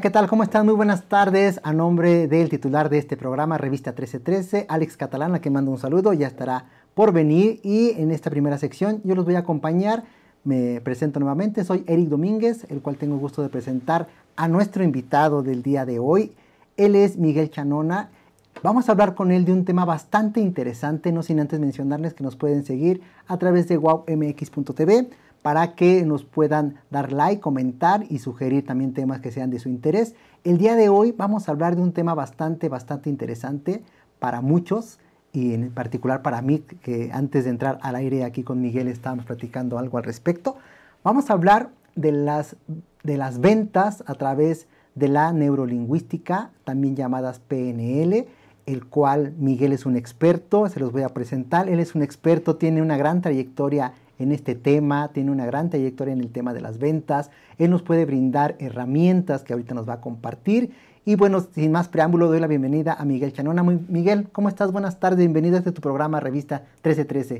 ¿qué tal? ¿Cómo están? Muy buenas tardes. A nombre del titular de este programa, Revista 1313, Alex Catalán, a quien mando un saludo, ya estará por venir. Y en esta primera sección yo los voy a acompañar. Me presento nuevamente, soy Eric Domínguez, el cual tengo el gusto de presentar a nuestro invitado del día de hoy. Él es Miguel Chanona. Vamos a hablar con él de un tema bastante interesante, no sin antes mencionarles que nos pueden seguir a través de wowmx.tv para que nos puedan dar like, comentar y sugerir también temas que sean de su interés. El día de hoy vamos a hablar de un tema bastante, bastante interesante para muchos y en particular para mí, que antes de entrar al aire aquí con Miguel estábamos platicando algo al respecto. Vamos a hablar de las, de las ventas a través de la neurolingüística, también llamadas PNL, el cual Miguel es un experto, se los voy a presentar. Él es un experto, tiene una gran trayectoria en este tema, tiene una gran trayectoria en el tema de las ventas, él nos puede brindar herramientas que ahorita nos va a compartir. Y bueno, sin más preámbulo, doy la bienvenida a Miguel Chanona. Muy, Miguel, ¿cómo estás? Buenas tardes, bienvenido a este tu programa Revista 1313.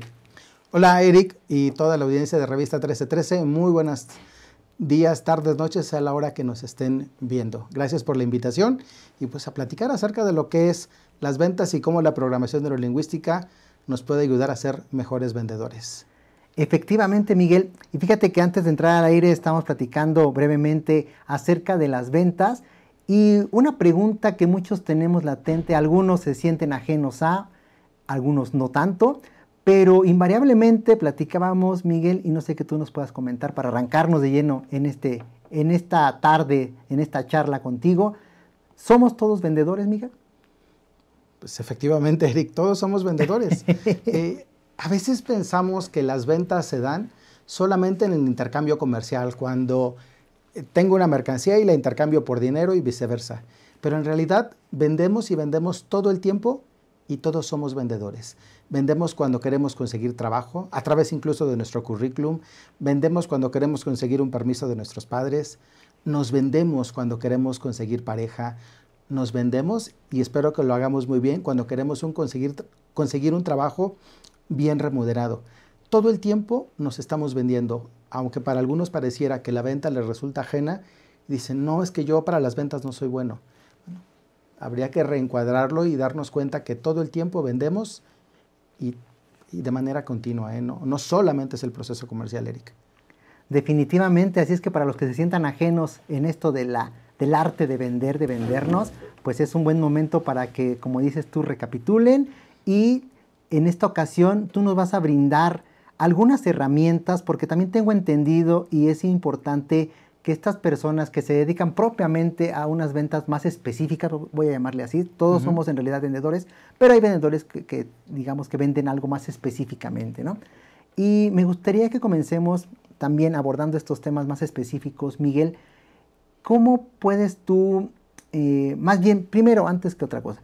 Hola Eric y toda la audiencia de Revista 1313, muy buenas días, tardes, noches, a la hora que nos estén viendo. Gracias por la invitación y pues a platicar acerca de lo que es las ventas y cómo la programación neurolingüística nos puede ayudar a ser mejores vendedores. Efectivamente, Miguel, y fíjate que antes de entrar al aire estamos platicando brevemente acerca de las ventas y una pregunta que muchos tenemos latente, algunos se sienten ajenos a, algunos no tanto, pero invariablemente platicábamos, Miguel, y no sé qué tú nos puedas comentar para arrancarnos de lleno en, este, en esta tarde, en esta charla contigo. ¿Somos todos vendedores, Miguel? Pues efectivamente, Eric, todos somos vendedores. Eh, a veces pensamos que las ventas se dan solamente en el intercambio comercial, cuando eh, tengo una mercancía y la intercambio por dinero y viceversa. Pero en realidad vendemos y vendemos todo el tiempo y todos somos vendedores. Vendemos cuando queremos conseguir trabajo, a través incluso de nuestro currículum. Vendemos cuando queremos conseguir un permiso de nuestros padres. Nos vendemos cuando queremos conseguir pareja. Nos vendemos, y espero que lo hagamos muy bien, cuando queremos conseguir, conseguir un trabajo bien remunerado. Todo el tiempo nos estamos vendiendo, aunque para algunos pareciera que la venta les resulta ajena, dicen, no, es que yo para las ventas no soy bueno. habría que reencuadrarlo y darnos cuenta que todo el tiempo vendemos y, de manera continua, ¿eh? no, no solamente es el proceso comercial, Eric Definitivamente, así es que para los que se sientan ajenos en esto de la, del arte de vender, de vendernos, pues es un buen momento para que, como dices tú, recapitulen y en esta ocasión tú nos vas a brindar algunas herramientas, porque también tengo entendido y es importante que estas personas que se dedican propiamente a unas ventas más específicas, voy a llamarle así, todos somos en realidad vendedores, pero hay vendedores que, digamos que venden algo más específicamente, ¿no? Y me gustaría que comencemos también abordando estos temas más específicos, Miguel, ¿cómo puedes tú, eh, más bien, primero, antes que otra cosa,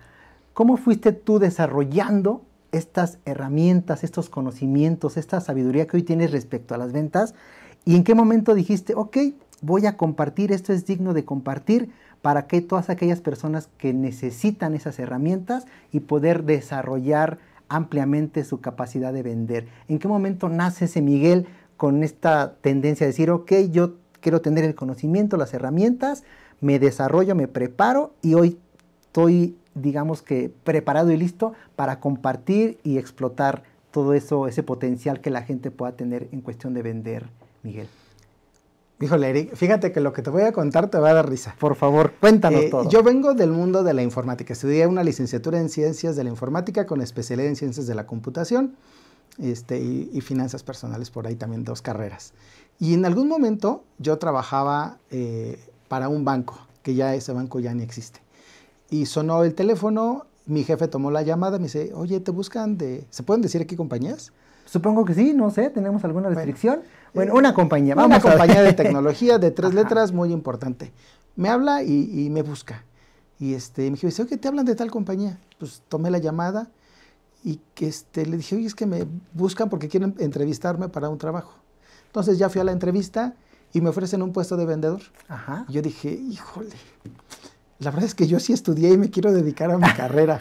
¿cómo fuiste tú desarrollando estas herramientas, estos conocimientos, esta sabiduría que hoy tienes respecto a las ventas? ¿Y en qué momento dijiste, ok, voy a compartir, esto es digno de compartir para que todas aquellas personas que necesitan esas herramientas y poder desarrollar ampliamente su capacidad de vender? ¿En qué momento nace ese Miguel con esta tendencia de decir, ok, yo quiero tener el conocimiento, las herramientas, me desarrollo, me preparo y hoy estoy digamos que preparado y listo para compartir y explotar todo eso, ese potencial que la gente pueda tener en cuestión de vender, Miguel. Híjole, Eric, fíjate que lo que te voy a contar te va a dar risa. Por favor, cuéntanos eh, todo. Yo vengo del mundo de la informática. Estudié una licenciatura en ciencias de la informática con especialidad en ciencias de la computación este, y, finanzas personales, por ahí también dos carreras. Y en algún momento yo trabajaba eh, para un banco, que ya ese banco ya ni existe. Y sonó el teléfono, mi jefe tomó la llamada, me dice, oye, te buscan de... ¿Se pueden decir aquí compañías? Supongo que sí, no sé, tenemos alguna restricción. Eh, bueno, una compañía, vamos. Una compañía de tecnología de tres letras muy importante. Me habla y, me busca. Y este, me dice, oye, te hablan de tal compañía. Pues tomé la llamada y que este, le dije, oye, es que me buscan porque quieren entrevistarme para un trabajo. Entonces ya fui a la entrevista y me ofrecen un puesto de vendedor. Ajá. yo dije, híjole, la verdad es que yo sí estudié y me quiero dedicar a mi carrera.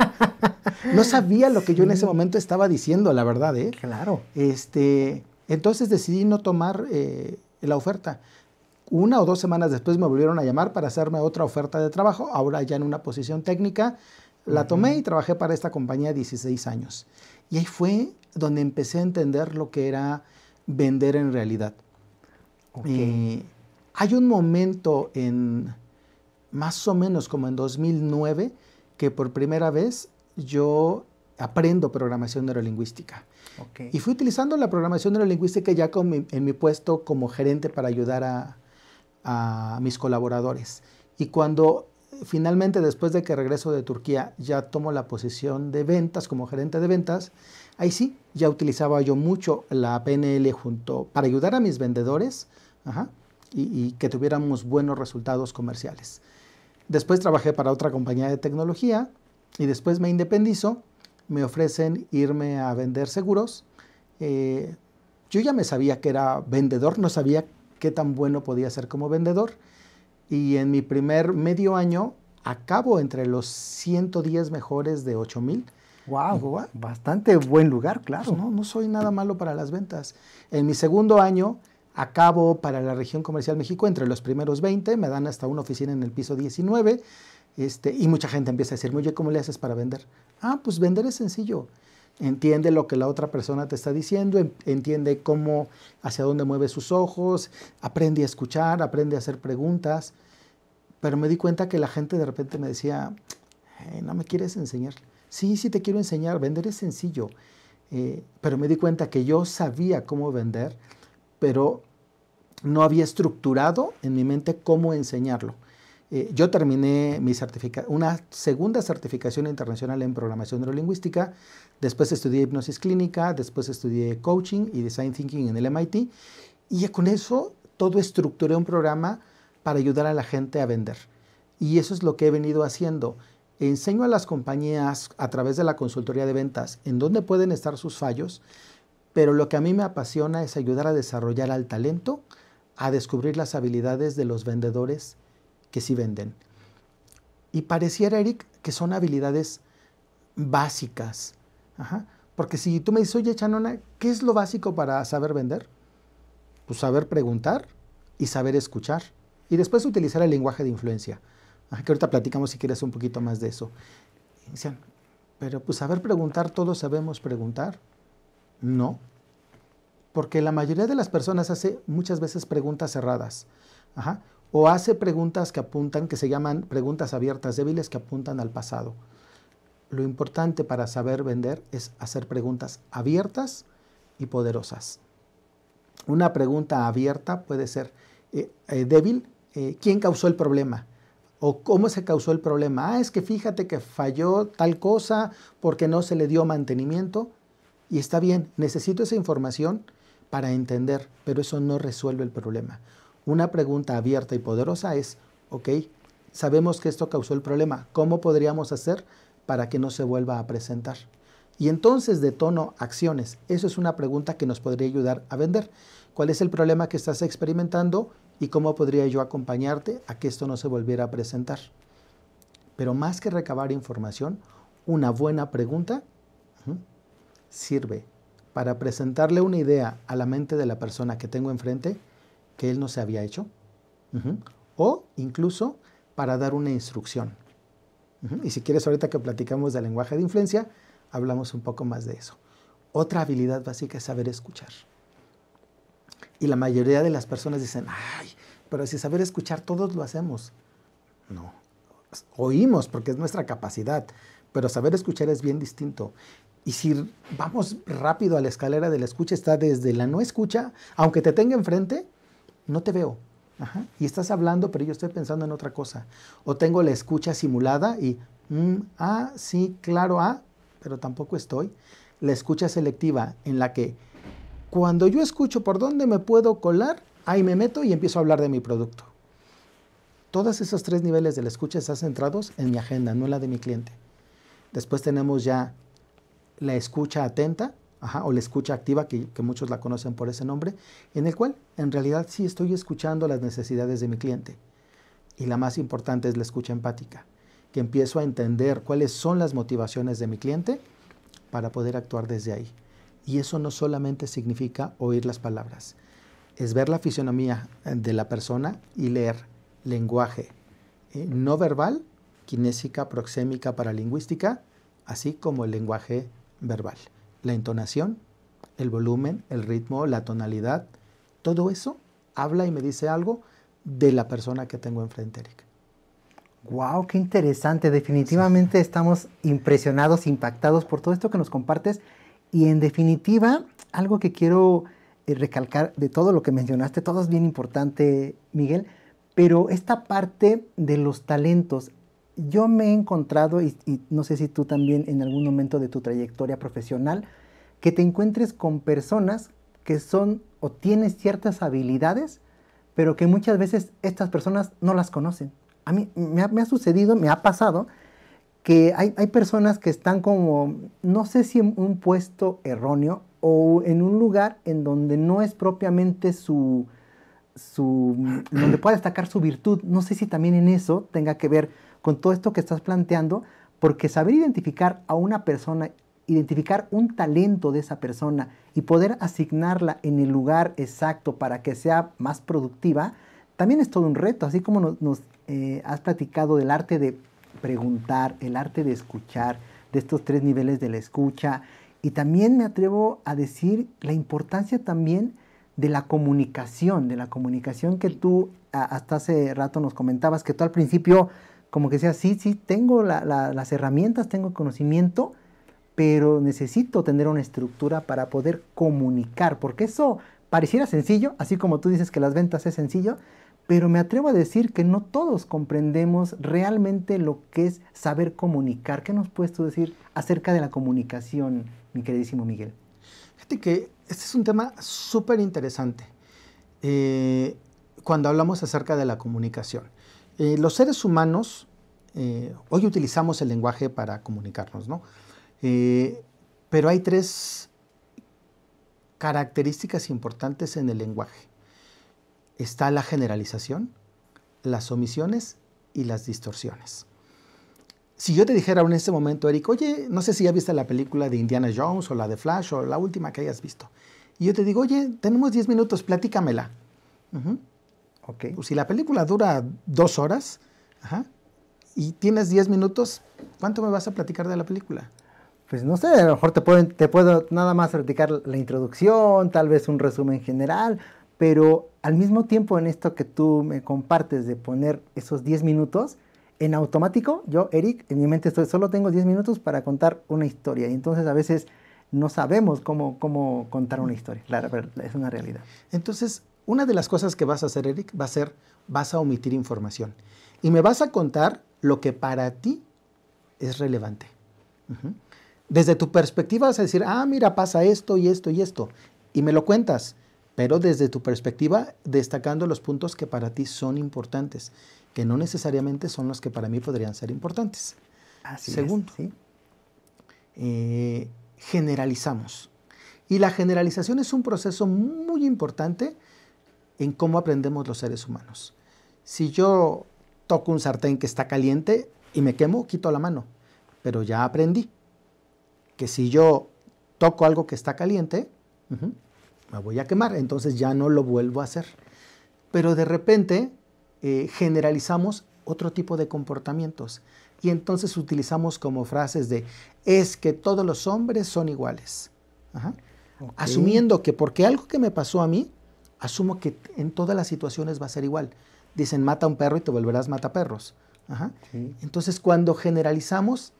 No sabía lo que yo en ese momento estaba diciendo, la verdad, ¿eh? Claro. Este, entonces decidí no tomar eh, la oferta. Una o dos semanas después me volvieron a llamar para hacerme otra oferta de trabajo, ahora ya en una posición técnica. La tomé y trabajé para esta compañía 16 años. Y ahí fue donde empecé a entender lo que era vender en realidad. Eh, hay un momento en más o menos como en 2009 que por primera vez yo aprendo programación neurolingüística. Y fui utilizando la programación neurolingüística ya en mi puesto como gerente para ayudar a, mis colaboradores. Y cuando finalmente, después de que regreso de Turquía, ya tomo la posición de ventas como gerente de ventas, ahí sí, ya utilizaba yo mucho la PNL junto para ayudar a mis vendedores y, que tuviéramos buenos resultados comerciales. Después trabajé para otra compañía de tecnología y después me independizo. Me ofrecen irme a vender seguros. Eh, yo ya me sabía que era vendedor, no sabía qué tan bueno podía ser como vendedor. Y en mi primer medio año acabo entre los 110 mejores de 8000. Wow, ah, bastante buen lugar, claro. Pues no, no soy nada malo para las ventas. En mi segundo año Acabo para la región comercial México entre los primeros 20, me dan hasta una oficina en el piso 19, este, y mucha gente empieza a decirme, oye, ¿cómo le haces para vender? Ah, pues vender es sencillo. Entiende lo que la otra persona te está diciendo, entiende cómo, hacia dónde mueve sus ojos, aprende a escuchar, aprende a hacer preguntas. Pero me di cuenta que la gente de repente me decía, no me quieres enseñar. Sí, sí te quiero enseñar, vender es sencillo. Eh, pero me di cuenta que yo sabía cómo vender pero no había estructurado en mi mente cómo enseñarlo. Eh, yo terminé mi una segunda certificación internacional en programación neurolingüística, después estudié hipnosis clínica, después estudié coaching y design thinking en el MIT, y con eso todo estructuré un programa para ayudar a la gente a vender. Y eso es lo que he venido haciendo. Enseño a las compañías a través de la consultoría de ventas en dónde pueden estar sus fallos pero lo que a mí me apasiona es ayudar a desarrollar al talento, a descubrir las habilidades de los vendedores que sí venden. Y pareciera, Eric, que son habilidades básicas. Porque si tú me dices, oye, Chanona, ¿qué es lo básico para saber vender? Pues saber preguntar y saber escuchar. Y después utilizar el lenguaje de influencia. que ahorita platicamos si quieres un poquito más de eso. pero pues saber preguntar, todos sabemos preguntar. No, porque la mayoría de las personas hace muchas veces preguntas cerradas. O hace preguntas que apuntan, que se llaman preguntas abiertas débiles que apuntan al pasado. Lo importante para saber vender es hacer preguntas abiertas y poderosas. Una pregunta abierta puede ser eh, eh, débil, eh, ¿quién causó el problema? o cómo se causó el problema. Ah, es que fíjate que falló tal cosa porque no se le dio mantenimiento. Y está bien, necesito esa información para entender, pero eso no resuelve el problema. Una pregunta abierta y poderosa es, ok, sabemos que esto causó el problema, ¿cómo podríamos hacer para que no se vuelva a presentar? Y entonces de tono acciones. Eso es una pregunta que nos podría ayudar a vender. ¿Cuál es el problema que estás experimentando y cómo podría yo acompañarte a que esto no se volviera a presentar? Pero más que recabar información, una buena pregunta sirve para presentarle una idea a la mente de la persona que tengo enfrente que él no se había hecho, o incluso para dar una instrucción. Y si quieres, ahorita que platicamos del lenguaje de influencia, hablamos un poco más de eso. Otra habilidad básica es saber escuchar. Y la mayoría de las personas dicen, ay, pero si saber escuchar todos lo hacemos. No, oímos porque es nuestra capacidad, pero saber escuchar es bien distinto. Y si vamos rápido a la escalera de la escucha, está desde la no escucha, aunque te tenga enfrente, no te veo. Y estás hablando, pero yo estoy pensando en otra cosa. O tengo la escucha simulada y, mm, ah, sí, claro, ah, pero tampoco estoy. La escucha selectiva en la que cuando yo escucho por dónde me puedo colar, ahí me meto y empiezo a hablar de mi producto. Todos esos tres niveles de la escucha están centrados en mi agenda, no en la de mi cliente. Después tenemos ya la escucha atenta, o la escucha activa, que, muchos la conocen por ese nombre, en el cual en realidad sí estoy escuchando las necesidades de mi cliente. Y la más importante es la escucha empática, que empiezo a entender cuáles son las motivaciones de mi cliente para poder actuar desde ahí. Y eso no solamente significa oír las palabras, es ver la fisionomía eh, de la persona y leer lenguaje eh, no verbal, kinésica, proxémica, paralingüística, así como el lenguaje verbal. La entonación, el volumen, el ritmo, la tonalidad, todo eso habla y me dice algo de la persona que tengo enfrente, Eric. ¡Wow! ¡Qué interesante! Definitivamente estamos impresionados, impactados por todo esto que nos compartes. Y en definitiva, algo que quiero eh, recalcar de todo lo que mencionaste, todo es bien importante, Miguel, pero esta parte de los talentos, yo me he encontrado, y, no sé si tú también en algún momento de tu trayectoria profesional, que te encuentres con personas que son o tienen ciertas habilidades, pero que muchas veces estas personas no las conocen. A mí me ha, sucedido, me ha pasado, que hay, hay, personas que están como, no sé si en un puesto erróneo o en un lugar en donde no es propiamente su, su donde pueda destacar su virtud. No sé si también en eso tenga que ver con todo esto que estás planteando, porque saber identificar a una persona, identificar un talento de esa persona y poder asignarla en el lugar exacto para que sea más productiva, también es todo un reto, así como nos, eh, has platicado del arte de preguntar, el arte de escuchar, de estos tres niveles de la escucha, y también me atrevo a decir la importancia también de la comunicación, de la comunicación que tú ah, hasta hace rato nos comentabas, que tú al principio como que sea, sí, sí, tengo las herramientas, tengo conocimiento, pero necesito tener una estructura para poder comunicar, porque eso pareciera sencillo, así como tú dices que las ventas es sencillo, pero me atrevo a decir que no todos comprendemos realmente lo que es saber comunicar. ¿Qué nos puedes tú decir acerca de la comunicación, mi queridísimo Miguel? Fíjate que este es un tema súper interesante eh, cuando hablamos acerca de la comunicación. Eh, los seres humanos eh, hoy utilizamos el lenguaje para comunicarnos, ¿no? Eh, pero hay tres características importantes en el lenguaje. Está la generalización, las omisiones y las distorsiones. Si yo te dijera en este momento, Eric, oye, no sé si ya visto la película de Indiana Jones o la de Flash o la última que hayas visto. Y yo te digo, oye, tenemos 10 minutos, platícamela. Pues, si la película dura dos horas ajá, y tienes diez minutos, ¿cuánto me vas a platicar de la película? Pues no sé, a lo mejor te, pueden, te puedo nada más platicar la introducción, tal vez un resumen general, pero al mismo tiempo en esto que tú me compartes de poner esos diez minutos, en automático, yo, Eric, en mi mente solo tengo diez minutos para contar una historia. Y entonces a veces no sabemos cómo, cómo contar una historia. Claro, pero es una realidad. Entonces, una de las cosas que vas a hacer, Eric, va a ser, vas a omitir información. Y me vas a contar lo que para ti es relevante. Desde tu perspectiva vas a decir, ah, mira, pasa esto y esto y esto. Y me lo cuentas, pero desde tu perspectiva destacando los puntos que para ti son importantes, que no necesariamente son los que para mí podrían ser importantes. Así Segundo, eh, generalizamos. Y la generalización es un proceso muy importante en cómo aprendemos los seres humanos. Si yo toco un sartén que está caliente y me quemo, quito la mano. Pero ya aprendí que si yo toco algo que está caliente, me voy a quemar, entonces ya no lo vuelvo a hacer. Pero de repente eh, generalizamos otro tipo de comportamientos y entonces utilizamos como frases de es que todos los hombres son iguales. Asumiendo que porque algo que me pasó a mí, asumo que en todas las situaciones va a ser igual. Dicen, mata a un perro y te volverás mata perros. Entonces, cuando generalizamos,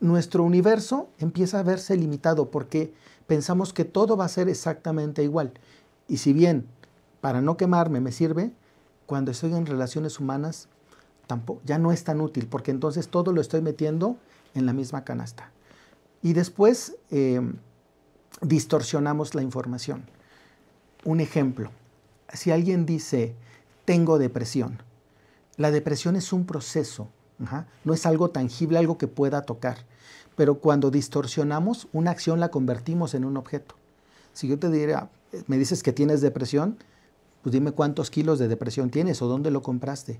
nuestro universo empieza a verse limitado porque pensamos que todo va a ser exactamente igual. Y si bien para no quemarme me sirve, cuando estoy en relaciones humanas tampoco, ya no es tan útil porque entonces todo lo estoy metiendo en la misma canasta. Y después eh, distorsionamos la información. Un ejemplo, si alguien dice, tengo depresión, la depresión es un proceso, no es algo tangible, algo que pueda tocar, pero cuando distorsionamos una acción la convertimos en un objeto. Si yo te diría, me dices que tienes depresión, pues dime cuántos kilos de depresión tienes o dónde lo compraste.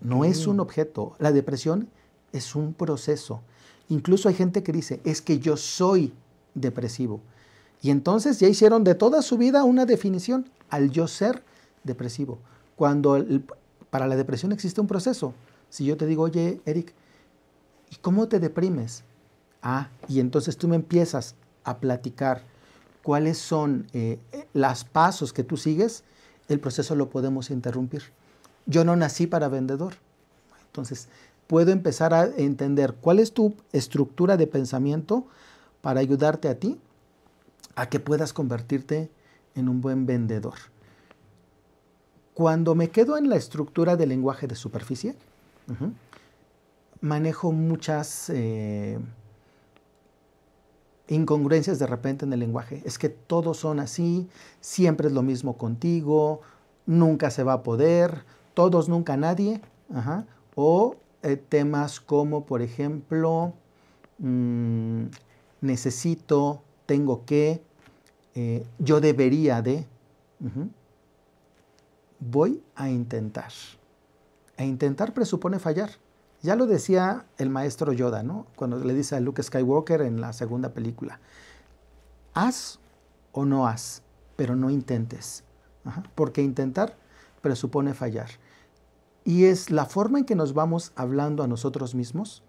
No es un objeto, la depresión es un proceso. Incluso hay gente que dice, es que yo soy depresivo. Y entonces ya hicieron de toda su vida una definición al yo ser depresivo. Cuando para la depresión existe un proceso. Si yo te digo, oye, Eric, ¿y cómo te deprimes? Ah, y entonces tú me empiezas a platicar cuáles son eh, las los pasos que tú sigues, el proceso lo podemos interrumpir. Yo no nací para vendedor. Entonces, puedo empezar a entender cuál es tu estructura de pensamiento para ayudarte a ti a que puedas convertirte en un buen vendedor. Cuando me quedo en la estructura del lenguaje de superficie, manejo muchas eh, incongruencias de repente en el lenguaje. Es que todos son así, siempre es lo mismo contigo, nunca se va a poder, todos, nunca nadie. O eh, temas como, por ejemplo, mm, necesito, tengo que, eh, yo debería de, voy a intentar. E intentar presupone fallar. Ya lo decía el maestro Yoda, ¿no? Cuando le dice a Luke Skywalker en la segunda película, haz o no haz, pero no intentes. Porque intentar presupone fallar. Y es la forma en que nos vamos hablando a nosotros mismos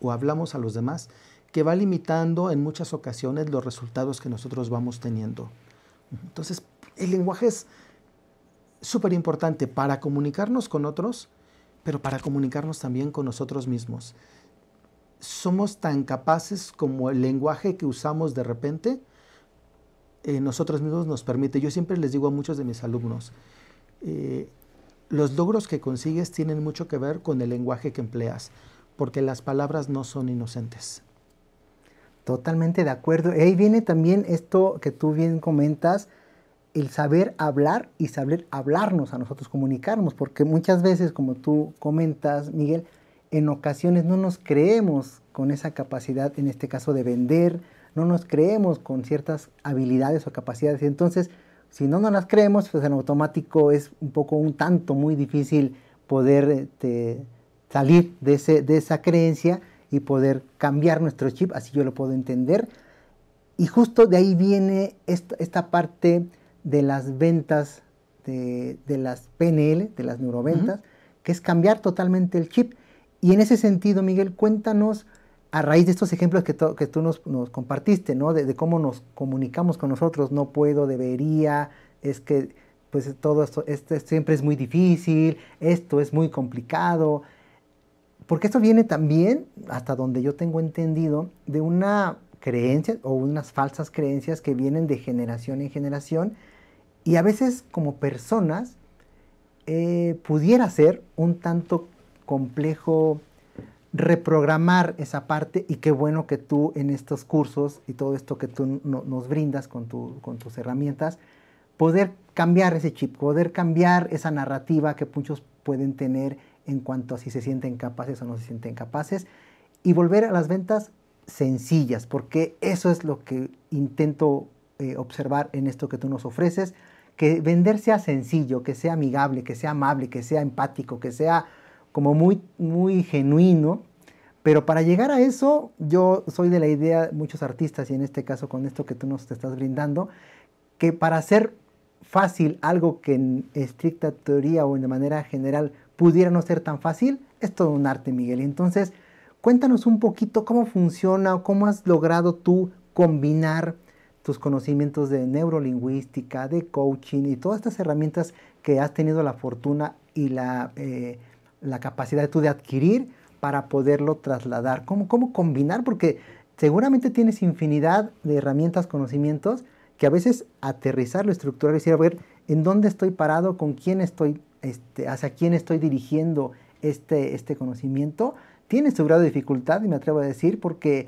o hablamos a los demás que va limitando en muchas ocasiones los resultados que nosotros vamos teniendo. Entonces, el lenguaje es súper importante para comunicarnos con otros, pero para comunicarnos también con nosotros mismos. Somos tan capaces como el lenguaje que usamos de repente, eh, nosotros mismos nos permite. Yo siempre les digo a muchos de mis alumnos, eh, los logros que consigues tienen mucho que ver con el lenguaje que empleas, porque las palabras no son inocentes. Totalmente de acuerdo. Y ahí viene también esto que tú bien comentas, el saber hablar y saber hablarnos a nosotros, comunicarnos, porque muchas veces, como tú comentas, Miguel, en ocasiones no nos creemos con esa capacidad, en este caso de vender, no nos creemos con ciertas habilidades o capacidades. Entonces, si no nos las creemos, pues en automático es un poco un tanto muy difícil poder este, salir de esa creencia y poder cambiar nuestro chip, así yo lo puedo entender. Y justo de ahí viene esta, esta parte de las ventas, de, las PNL, de las neuroventas, que es cambiar totalmente el chip. Y en ese sentido, Miguel, cuéntanos a raíz de estos ejemplos que, tú nos, compartiste, ¿no? De, cómo nos comunicamos con nosotros, no puedo, debería, es que pues todo esto, este, esto, siempre es muy difícil, esto es muy complicado, porque esto viene también, hasta donde yo tengo entendido, de una creencia o unas falsas creencias que vienen de generación en generación y a veces como personas eh, pudiera ser un tanto complejo reprogramar esa parte y qué bueno que tú en estos cursos y todo esto que tú nos brindas con, con tus herramientas, poder cambiar ese chip, poder cambiar esa narrativa que muchos pueden tener en cuanto a si se sienten capaces o no se sienten capaces y volver a las ventas sencillas, porque eso es lo que intento eh, observar en esto que tú nos ofreces, que vender sea sencillo, que sea amigable, que sea amable, que sea empático, que sea como muy, muy genuino. Pero para llegar a eso, yo soy de la idea, muchos artistas, y en este caso con esto que tú nos te estás brindando, que para hacer fácil algo que en estricta teoría o de manera general pudiera no ser tan fácil, es todo un arte, Miguel. Entonces, cuéntanos un poquito cómo funciona o cómo has logrado tú combinar tus conocimientos de neurolingüística, de coaching y todas estas herramientas que has tenido la fortuna y la, eh, la capacidad de tú de adquirir para poderlo trasladar. ¿Cómo, ¿Cómo combinar? Porque seguramente tienes infinidad de herramientas, conocimientos, que a veces aterrizar lo estructurarlo y decir, a ver, ¿en dónde estoy parado? ¿Con quién estoy este, hacia quién estoy dirigiendo este, este conocimiento, tiene su grado de dificultad, y me atrevo a decir, porque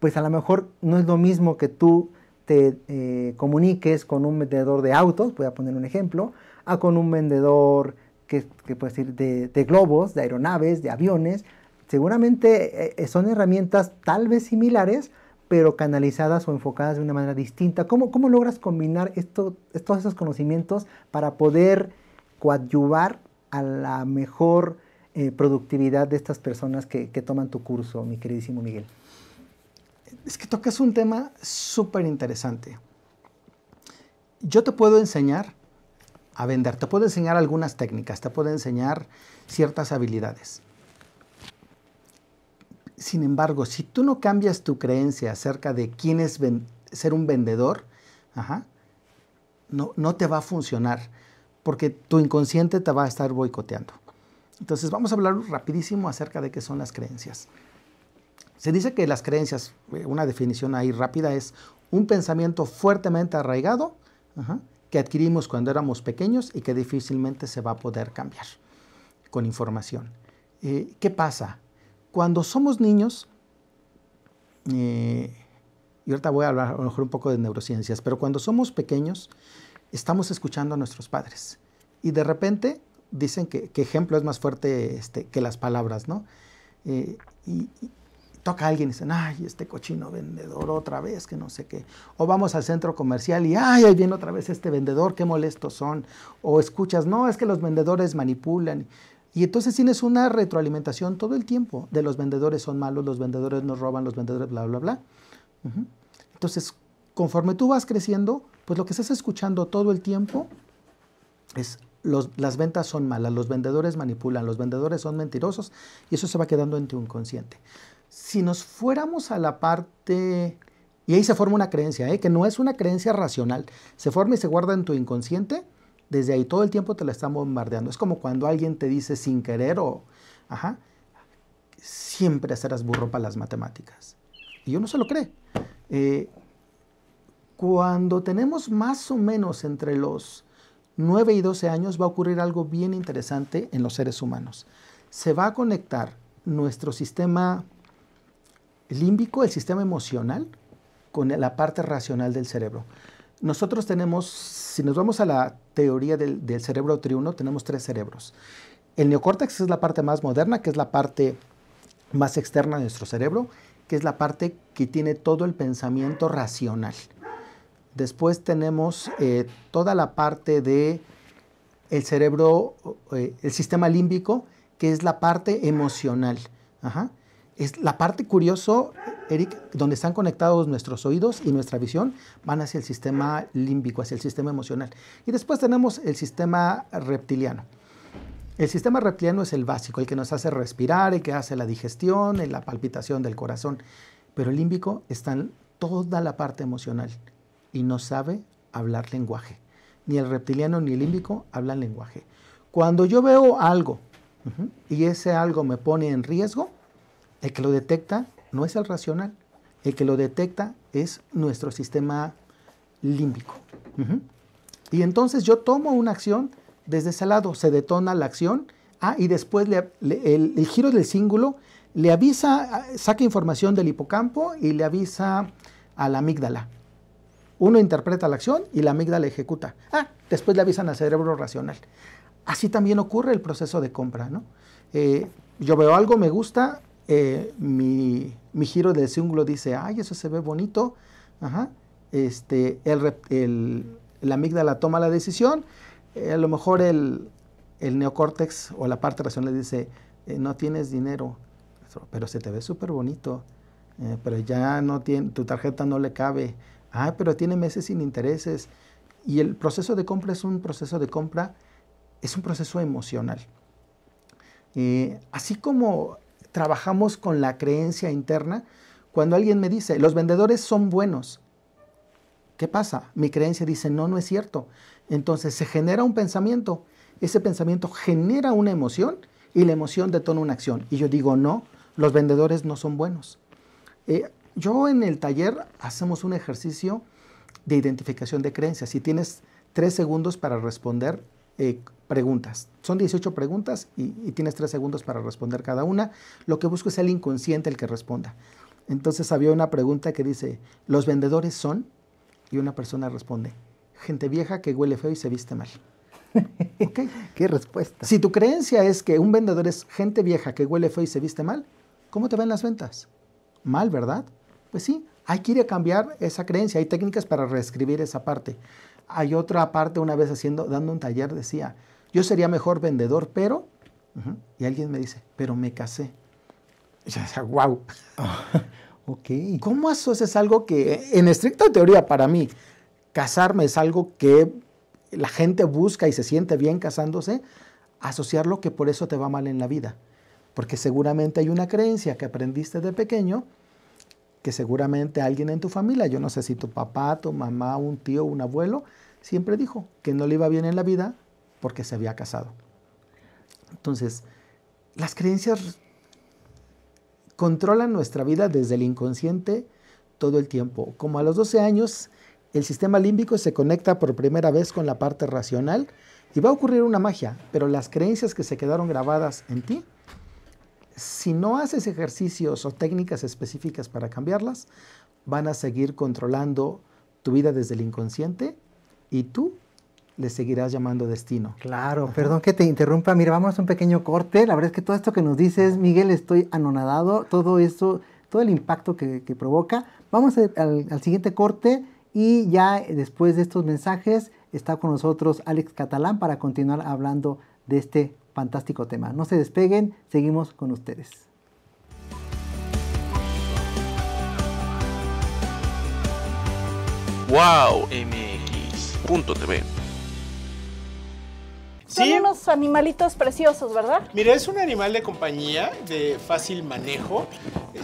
pues a lo mejor no es lo mismo que tú te eh, comuniques con un vendedor de autos, voy a poner un ejemplo, a con un vendedor que, puede de, globos, de aeronaves, de aviones. Seguramente eh, son herramientas tal vez similares, pero canalizadas o enfocadas de una manera distinta. ¿Cómo, logras combinar todos esos conocimientos para poder coadyuvar a la mejor eh, productividad de estas personas que, toman tu curso, mi queridísimo Miguel? Es que tocas un tema súper interesante. Yo te puedo enseñar a vender, te puedo enseñar algunas técnicas, te puedo enseñar ciertas habilidades. Sin embargo, si tú no cambias tu creencia acerca de quién es ser un vendedor, no, no te va a funcionar porque tu inconsciente te va a estar boicoteando. Entonces vamos a hablar rapidísimo acerca de qué son las creencias. Se dice que las creencias, eh, una definición ahí rápida, es un pensamiento fuertemente arraigado que adquirimos cuando éramos pequeños y que difícilmente se va a poder cambiar con información. Eh, ¿Qué pasa? Cuando somos niños, eh, y ahorita voy a hablar a lo mejor un poco de neurociencias, pero cuando somos pequeños, estamos escuchando a nuestros padres. Y de repente dicen que, ejemplo es más fuerte este, que las palabras, ¿no? Eh, y, toca a alguien y dicen, ay, este cochino vendedor otra vez, que no sé qué. O vamos al centro comercial y, ay, ahí viene otra vez este vendedor, qué molestos son. O escuchas, no, es que los vendedores manipulan. Y entonces tienes una retroalimentación todo el tiempo de los vendedores son malos, los vendedores nos roban, los vendedores bla, bla, bla. Entonces, conforme tú vas creciendo, pues lo que estás escuchando todo el tiempo es las ventas son malas, los vendedores manipulan, los vendedores son mentirosos y eso se va quedando en tu inconsciente. Si nos fuéramos a la parte, y ahí se forma una creencia, ¿eh? que no es una creencia racional, se forma y se guarda en tu inconsciente, desde ahí todo el tiempo te la están bombardeando. Es como cuando alguien te dice sin querer o, ajá, siempre serás burro para las matemáticas. Y uno se lo cree. Eh, cuando tenemos más o menos entre los 9 y 12 años va a ocurrir algo bien interesante en los seres humanos. Se va a conectar nuestro sistema límbico, el sistema emocional, con la parte racional del cerebro. Nosotros tenemos, si nos vamos a la teoría del, cerebro triuno, tenemos tres cerebros. El neocórtex es la parte más moderna, que es la parte más externa de nuestro cerebro, que es la parte que tiene todo el pensamiento racional. Después tenemos eh, toda la parte de el cerebro, eh, el sistema límbico, que es la parte emocional. Es la parte curioso, Eric, donde están conectados nuestros oídos y nuestra visión, van hacia el sistema límbico, hacia el sistema emocional. Y después tenemos el sistema reptiliano. El sistema reptiliano es el básico, el que nos hace respirar, el que hace la digestión, la palpitación del corazón. Pero el límbico está en toda la parte emocional, y no sabe hablar lenguaje. Ni el reptiliano ni el límbico hablan lenguaje. Cuando yo veo algo y ese algo me pone en riesgo, el que lo detecta no es el racional, el que lo detecta es nuestro sistema límbico. Y entonces yo tomo una acción desde ese lado, se detona la acción, ah, y después el, el, giro del cíngulo le avisa, ah, saca información del hipocampo y le avisa a la amígdala. Uno interpreta la acción y la amígdala ejecuta. Ah, después le avisan al cerebro racional. Así también ocurre el proceso de compra, ¿no? Eh, yo veo algo, me gusta, eh, mi, giro del cíngulo dice, ay, eso se ve bonito. Ajá. Este, el, amígdala toma la decisión, eh, a lo mejor el, el, neocórtex o la parte racional dice, no tienes dinero, pero se te ve súper bonito, pero ya no tiene, tu tarjeta no le cabe, Ah, pero tiene meses sin intereses. Y el proceso de compra es un proceso de compra, es un proceso emocional. Eh, así como trabajamos con la creencia interna, cuando alguien me dice, los vendedores son buenos, ¿qué pasa? Mi creencia dice, no, no es cierto. Entonces se genera un pensamiento, ese pensamiento genera una emoción y la emoción detona una acción. Y yo digo, no, los vendedores no son buenos. Eh, yo en el taller hacemos un ejercicio de identificación de creencias y tienes tres segundos para responder eh, preguntas. Son 18 preguntas y, tienes tres segundos para responder cada una. Lo que busco es el inconsciente el que responda. Entonces había una pregunta que dice, ¿los vendedores son? Y una persona responde, gente vieja que huele feo y se viste mal. ¿Qué respuesta? Si tu creencia es que un vendedor es gente vieja que huele feo y se viste mal, ¿cómo te ven las ventas? Mal, ¿verdad? Pues sí, hay que ir a cambiar esa creencia. Hay técnicas para reescribir esa parte. Hay otra parte, una vez haciendo, dando un taller, decía, yo sería mejor vendedor, pero... y alguien me dice, pero me casé. Y yo wow. ok. ¿Cómo asocias algo que, en estricta teoría para mí, casarme es algo que la gente busca y se siente bien casándose, asociarlo que por eso te va mal en la vida? Porque seguramente hay una creencia que aprendiste de pequeño que seguramente alguien en tu familia, yo no sé si tu papá, tu mamá, un tío, un abuelo, siempre dijo que no le iba bien en la vida porque se había casado. Entonces, las creencias controlan nuestra vida desde el inconsciente todo el tiempo. Como a los 12 años, el sistema límbico se conecta por primera vez con la parte racional y va a ocurrir una magia, pero las creencias que se quedaron grabadas en ti si no haces ejercicios o técnicas específicas para cambiarlas, van a seguir controlando tu vida desde el inconsciente y tú le seguirás llamando destino. Claro, perdón que te interrumpa. Mira, vamos a un pequeño corte. La verdad es que todo esto que nos dices, Miguel, estoy anonadado. Todo eso, todo el impacto que, provoca. Vamos al, al siguiente corte y ya eh, después de estos mensajes está con nosotros Alex Catalán para continuar hablando de este fantástico tema. No se despeguen, seguimos con ustedes. Wow MX.tv Son ¿Sí? unos animalitos preciosos, ¿verdad? Mira, es un animal de compañía, de fácil manejo.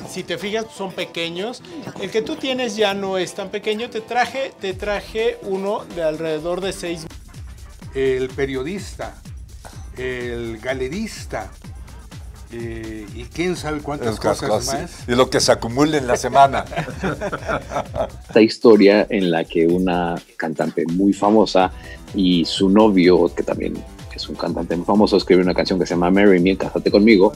Si te fijas, son pequeños. El que tú tienes ya no es tan pequeño. Te traje, te traje uno de alrededor de seis. El periodista el galerista, eh, y quién sabe cuántas cosas, más. Y lo que se acumula en la semana. Esta historia en la que una cantante muy famosa y su novio, que también es un cantante muy famoso, escribe una canción que se llama Mary Me, Cásate conmigo.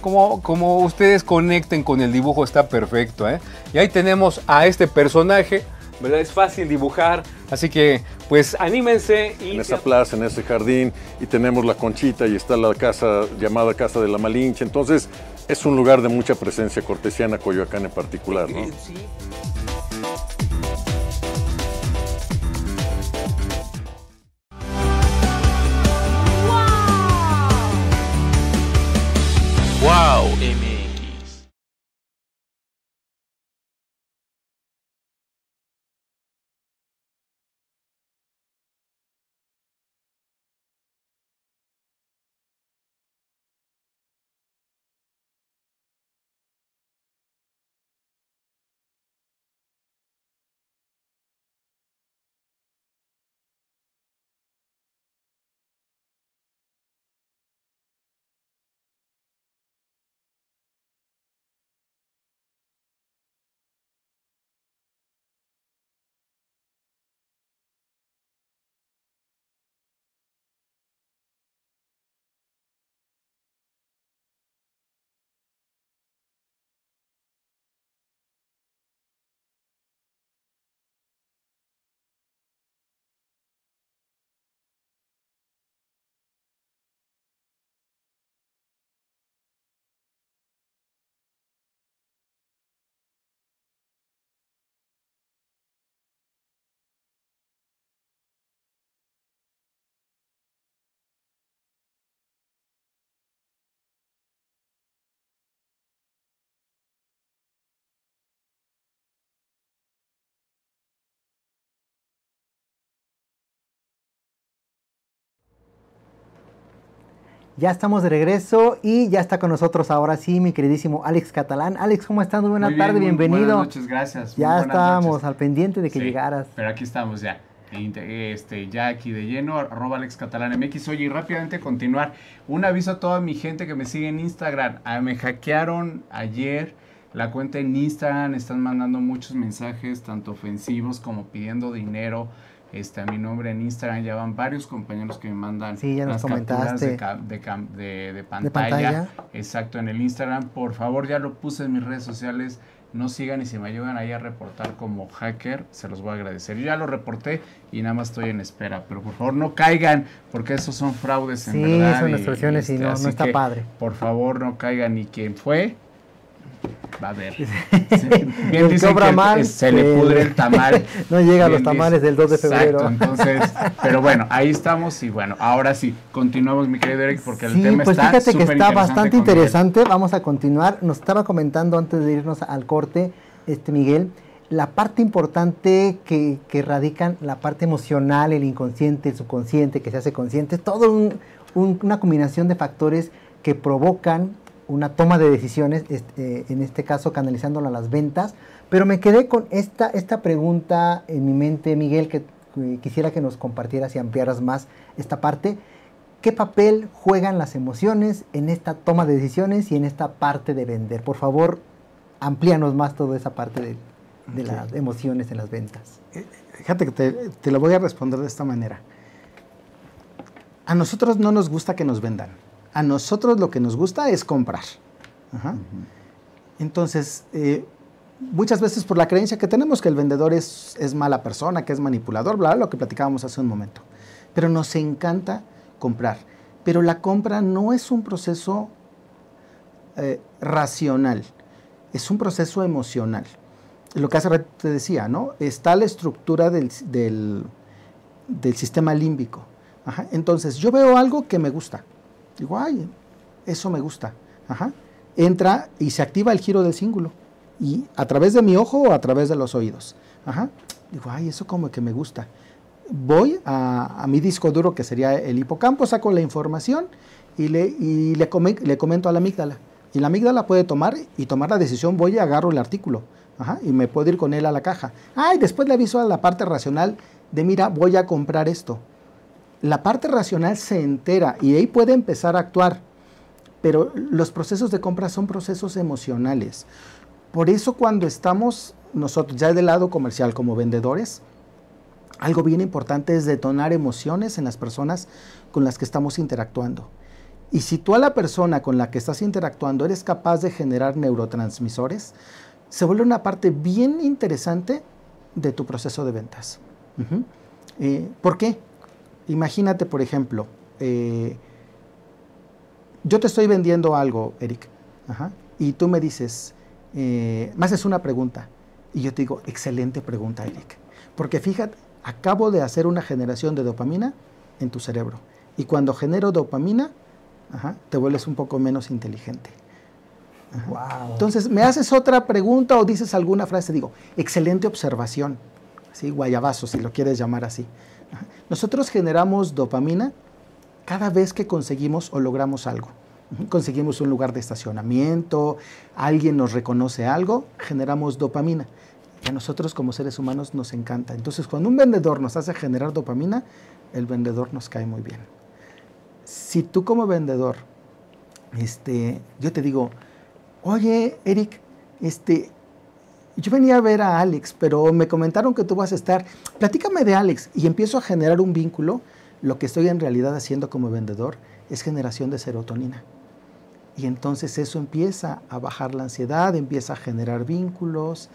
Como, como ustedes conecten con el dibujo está perfecto. ¿eh? Y ahí tenemos a este personaje es fácil dibujar. Así que, pues, anímense. en esa plaza, en ese jardín, y tenemos la conchita y está la casa llamada Casa de la Malinche. Entonces, es un lugar de mucha presencia cortesiana, Coyoacán en particular, ¿no? wow Ya estamos de regreso y ya está con nosotros ahora sí mi queridísimo Alex Catalán. Alex, ¿cómo estás? Buenas tardes. bienvenido. Buenas noches, gracias. Ya estábamos al pendiente de que llegaras. Pero aquí estamos ya. Este, ya aquí de lleno, arroba Alex Catalán MX. Oye, y rápidamente continuar. Un aviso a toda mi gente que me sigue en Instagram. Ah, me hackearon ayer la cuenta en Instagram. Están mandando muchos mensajes, tanto ofensivos como pidiendo dinero este, mi nombre en Instagram ya van varios compañeros que me mandan las de, pantalla. Exacto, en el Instagram. Por favor, ya lo puse en mis redes sociales. No sigan y si me ayudan ahí a reportar como hacker, se los voy a agradecer. Yo ya lo reporté y nada más estoy en espera. Pero por favor no caigan, porque esos son fraudes en verdad. Sí, son y, este, no, está padre. Por favor no caigan y quien fue, va a ver Bien dice que se le eh, pudre el tamal. no llega los tamales del 2 de febrero. entonces, pero bueno, ahí estamos y bueno, ahora sí, continuamos mi querido Eric porque el tema pues está fíjate que está bastante interesante, vamos a continuar. Nos estaba comentando antes de irnos al corte, este Miguel, la parte importante que, radican la parte emocional, el inconsciente, el subconsciente, que se hace consciente, todo una combinación de factores que provocan una toma de decisiones, eh, en este caso canalizándola a las ventas, pero me quedé con esta, esta pregunta en mi mente, Miguel, que quisiera que nos compartieras y ampliaras más esta parte. ¿Qué papel juegan las emociones en esta toma de decisiones y en esta parte de vender? Por favor, amplíanos más toda esa parte de, las emociones en las ventas. Eh, fíjate que te, te lo voy a responder de esta manera. A nosotros no nos gusta que nos vendan a nosotros lo que nos gusta es comprar. Entonces, eh, muchas veces por la creencia que tenemos que el vendedor es, mala persona, que es manipulador, bla, bla, lo que platicábamos hace un momento. Pero nos encanta comprar. Pero la compra no es un proceso eh, racional, es un proceso emocional. Lo que hace te decía, ¿no? Está la estructura del, sistema límbico. Entonces, yo veo algo que me gusta Digo, ay, eso me gusta. Entra y se activa el giro del cíngulo. Y a través de mi ojo o a través de los oídos. Digo, ay, eso como que me gusta. Voy a, mi disco duro, que sería el hipocampo, saco la información y, le, comento a la amígdala. Y la amígdala puede tomar y tomar la decisión, voy y agarro el artículo. y me puedo ir con él a la caja. ay después le aviso a la parte racional de, mira, voy a comprar esto la parte racional se entera y ahí puede empezar a actuar, pero los procesos de compra son procesos emocionales. Por eso cuando estamos nosotros ya del lado comercial como vendedores, algo bien importante es detonar emociones en las personas con las que estamos interactuando. Y si tú a la persona con la que estás interactuando eres capaz de generar neurotransmisores, se vuelve una parte bien interesante de tu proceso de ventas. Eh, ¿Por qué? Imagínate, por ejemplo, eh, yo te estoy vendiendo algo, Eric, y tú me dices, eh, me haces una pregunta, y yo te digo, excelente pregunta, Eric, porque fíjate, acabo de hacer una generación de dopamina en tu cerebro, y cuando genero dopamina, te vuelves un poco menos inteligente. Entonces, me haces otra pregunta o dices alguna frase, digo, excelente observación, así guayabazo, si lo quieres llamar así. Nosotros generamos dopamina cada vez que conseguimos o logramos algo. Conseguimos un lugar de estacionamiento, alguien nos reconoce algo, generamos dopamina. Y a nosotros como seres humanos nos encanta. Entonces, cuando un vendedor nos hace generar dopamina, el vendedor nos cae muy bien. Si tú como vendedor, este, yo te digo, oye, Eric, este, yo venía a ver a Alex, pero me comentaron que tú vas a estar, platícame de Alex y empiezo a generar un vínculo, lo que estoy en realidad haciendo como vendedor es generación de serotonina. Y entonces eso empieza a bajar la ansiedad, empieza a generar vínculos.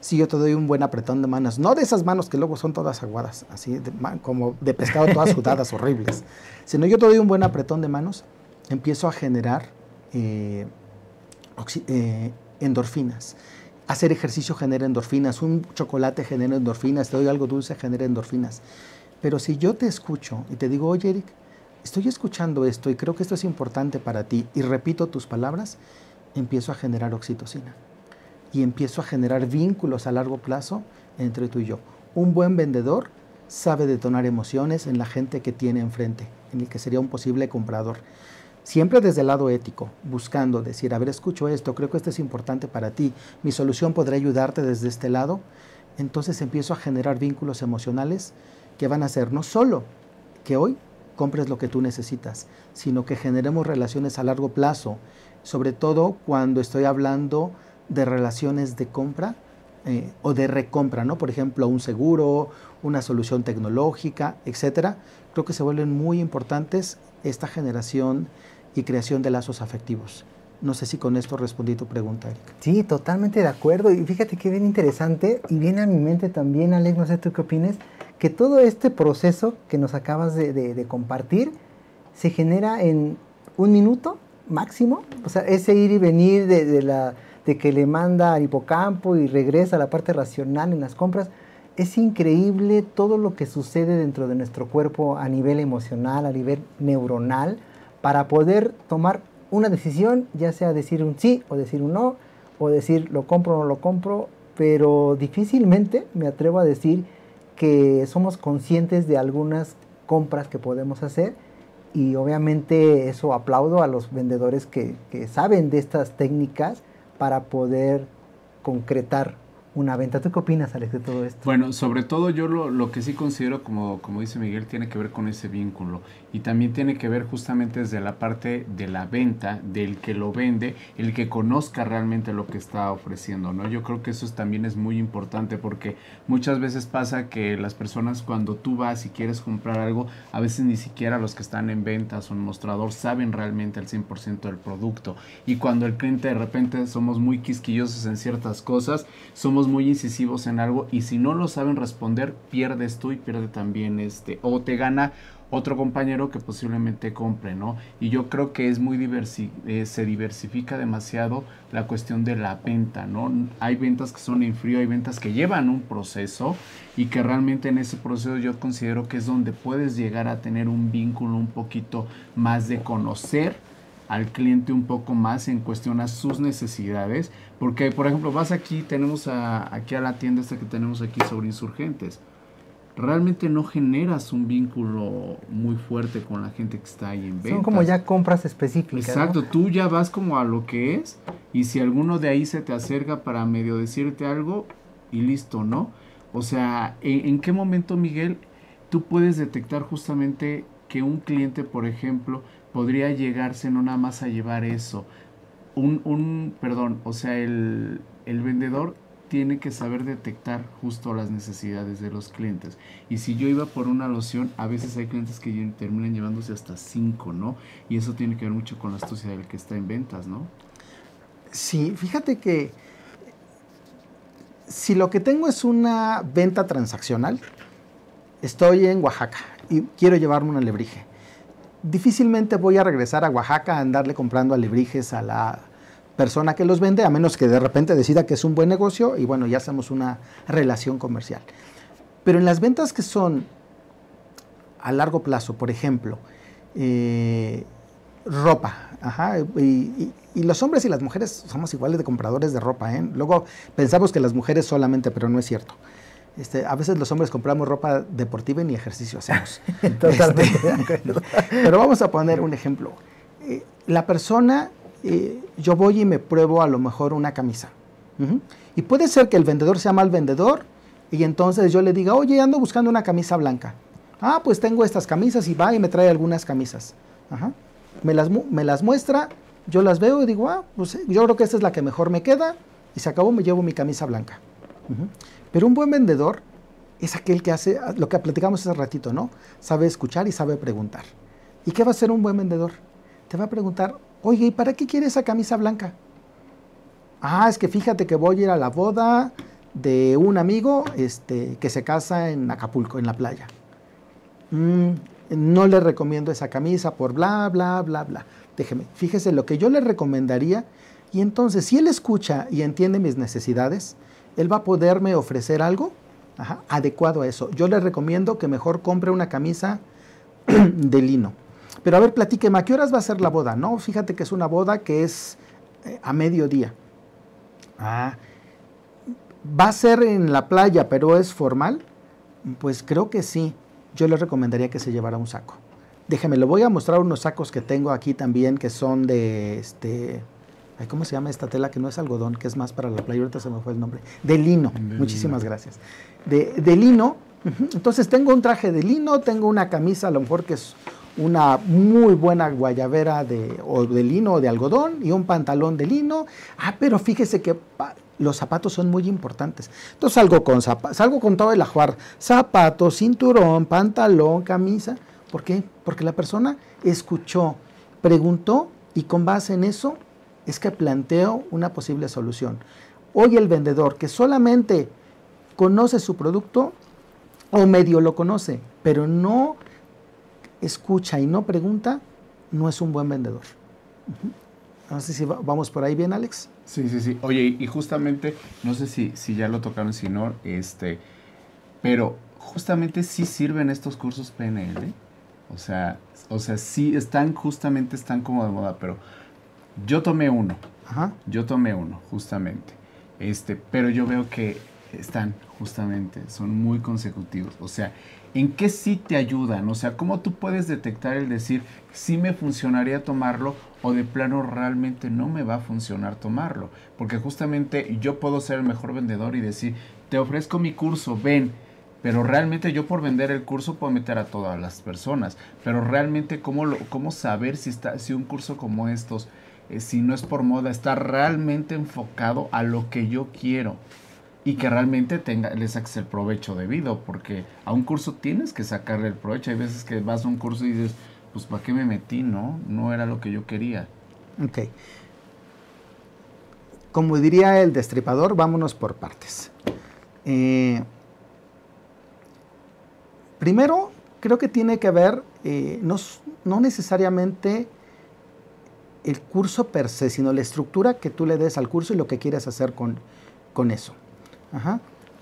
Si yo te doy un buen apretón de manos, no de esas manos que luego son todas aguadas, así como de pescado todas sudadas, horribles, sino yo te doy un buen apretón de manos, empiezo a generar eh, eh, endorfinas. Hacer ejercicio genera endorfinas, un chocolate genera endorfinas, te doy algo dulce genera endorfinas. Pero si yo te escucho y te digo, oye Eric, estoy escuchando esto y creo que esto es importante para ti y repito tus palabras, empiezo a generar oxitocina y empiezo a generar vínculos a largo plazo entre tú y yo. Un buen vendedor sabe detonar emociones en la gente que tiene enfrente, en el que sería un posible comprador siempre desde el lado ético, buscando decir, a ver, escucho esto, creo que esto es importante para ti, mi solución podrá ayudarte desde este lado, entonces empiezo a generar vínculos emocionales que van a ser no solo que hoy compres lo que tú necesitas, sino que generemos relaciones a largo plazo, sobre todo cuando estoy hablando de relaciones de compra eh, o de recompra, ¿no? Por ejemplo, un seguro, una solución tecnológica, etcétera. Creo que se vuelven muy importantes esta generación y creación de lazos afectivos. No sé si con esto respondí tu pregunta, Sí, totalmente de acuerdo. Y fíjate qué bien interesante y viene a mi mente también, Alex, no sé tú qué opines, que todo este proceso que nos acabas de, compartir se genera en un minuto máximo. O sea, ese ir y venir de, de la, de que le manda al hipocampo y regresa a la parte racional en las compras. Es increíble todo lo que sucede dentro de nuestro cuerpo a nivel emocional, a nivel neuronal para poder tomar una decisión, ya sea decir un sí o decir un no, o decir lo compro o no lo compro, pero difícilmente me atrevo a decir que somos conscientes de algunas compras que podemos hacer y obviamente eso aplaudo a los vendedores que, saben de estas técnicas para poder concretar una venta. ¿Tú qué opinas, Alex, de todo esto? Bueno, sobre todo yo lo, que sí considero, como, como dice Miguel, tiene que ver con ese vínculo y también tiene que ver justamente desde la parte de la venta, del que lo vende, el que conozca realmente lo que está ofreciendo, ¿no? Yo creo que eso también es muy importante porque muchas veces pasa que las personas cuando tú vas y quieres comprar algo, a veces ni siquiera los que están en ventas o en mostrador saben realmente el 100% del producto y cuando el cliente de repente somos muy quisquillosos en ciertas cosas, somos muy incisivos en algo y si no lo saben responder, pierdes tú y pierde también este, o te gana otro compañero que posiblemente compre, ¿no? Y yo creo que es muy diversi eh, se diversifica demasiado la cuestión de la venta, ¿no? Hay ventas que son en frío, hay ventas que llevan un proceso y que realmente en ese proceso yo considero que es donde puedes llegar a tener un vínculo un poquito más de conocer al cliente un poco más en cuestión a sus necesidades, porque, por ejemplo, vas aquí, tenemos aquí a la tienda esta que tenemos aquí sobre insurgentes. Realmente no generas un vínculo muy fuerte con la gente que está ahí en venta. Son como ya compras específicas. Exacto, tú ya vas como a lo que es y si alguno de ahí se te acerca para medio decirte algo y listo, ¿no? O sea, ¿en, en qué momento, Miguel, tú puedes detectar justamente que un cliente, por ejemplo, podría llegarse no nada más a llevar eso, un, un perdón, o sea, el, vendedor tiene que saber detectar justo las necesidades de los clientes. Y si yo iba por una loción, a veces hay clientes que terminan llevándose hasta cinco, ¿no? Y eso tiene que ver mucho con la astucia del que está en ventas, ¿no? Sí, fíjate que si lo que tengo es una venta transaccional, estoy en Oaxaca y quiero llevarme un alebrije difícilmente voy a regresar a Oaxaca a andarle comprando alebrijes a la persona que los vende, a menos que de repente decida que es un buen negocio y bueno, ya hacemos una relación comercial. Pero en las ventas que son a largo plazo, por ejemplo, eh, ropa, ajá, y, los hombres y las mujeres somos iguales de compradores de ropa, ¿eh? Luego pensamos que las mujeres solamente, pero no es cierto. Este, a veces los hombres compramos ropa deportiva y ni ejercicio hacemos. Este, pero vamos a poner un ejemplo. Eh, la persona, eh, yo voy y me pruebo a lo mejor una camisa. Y puede ser que el vendedor sea mal vendedor y entonces yo le diga, oye, ando buscando una camisa blanca. Ah, pues tengo estas camisas y va y me trae algunas camisas. Me, las, muestra, yo las veo y digo, ah, pues yo creo que esta es la que mejor me queda y se acabó, me llevo mi camisa blanca. Pero un buen vendedor es aquel que hace lo que platicamos hace ratito, ¿no? Sabe escuchar y sabe preguntar. ¿Y qué va a ser un buen vendedor? Te va a preguntar, oye, ¿y para qué quiere esa camisa blanca? Ah, es que fíjate que voy a ir a la boda de un amigo este, que se casa en Acapulco, en la playa. Mm, no le recomiendo esa camisa por bla, bla, bla, bla. Déjeme, fíjese lo que yo le recomendaría. Y entonces, si él escucha y entiende mis necesidades, él va a poderme ofrecer algo adecuado a eso. Yo le recomiendo que mejor compre una camisa de lino. Pero a ver, platíqueme, ¿a qué horas va a ser la boda? No, fíjate que es una boda que es eh, a mediodía. Ah, ¿va a ser en la playa, pero es formal? Pues creo que sí. Yo le recomendaría que se llevara un saco. Déjeme, le voy a mostrar unos sacos que tengo aquí también que son de este ¿Cómo se llama esta tela que no es algodón, que es más para la playa? Ahorita se me fue el nombre. De lino. Muchísimas gracias. De, lino. Entonces tengo un traje de lino, tengo una camisa, a lo mejor que es una muy buena guayabera de, de lino o de algodón y un pantalón de lino. Ah, pero fíjese que los zapatos son muy importantes. Entonces salgo con, salgo con todo el ajuar, zapatos, cinturón, pantalón, camisa. ¿Por qué? Porque la persona escuchó, preguntó y con base en eso es que planteo una posible solución. Hoy el vendedor que solamente conoce su producto o medio lo conoce, pero no escucha y no pregunta, no es un buen vendedor. No sé si vamos por ahí bien, Alex. Sí, sí, sí. Oye, y justamente, no sé si, si ya lo tocaron, si no, este, pero justamente sí sirven estos cursos PNL. ¿eh? O sea, o sea, sí están, justamente están como de moda, pero yo tomé uno. Ajá. Yo tomé uno, justamente. Este, pero yo veo que están, justamente, son muy consecutivos. O sea, ¿en qué sí te ayudan? O sea, ¿cómo tú puedes detectar el decir, si me funcionaría tomarlo o de plano realmente no me va a funcionar tomarlo? Porque justamente yo puedo ser el mejor vendedor y decir, te ofrezco mi curso, ven. Pero realmente yo por vender el curso puedo meter a todas las personas. Pero realmente cómo, cómo saber si, está, si un curso como estos eh, si no es por moda, estar realmente enfocado a lo que yo quiero y que realmente tenga, le saques el provecho debido, porque a un curso tienes que sacarle el provecho. Hay veces que vas a un curso y dices, pues ¿para qué me metí? No, no era lo que yo quería. Ok. Como diría el destripador, vámonos por partes. Eh, primero, creo que tiene que ver, eh, no, no necesariamente el curso per se, sino la estructura que tú le des al curso y lo que quieres hacer con, con eso.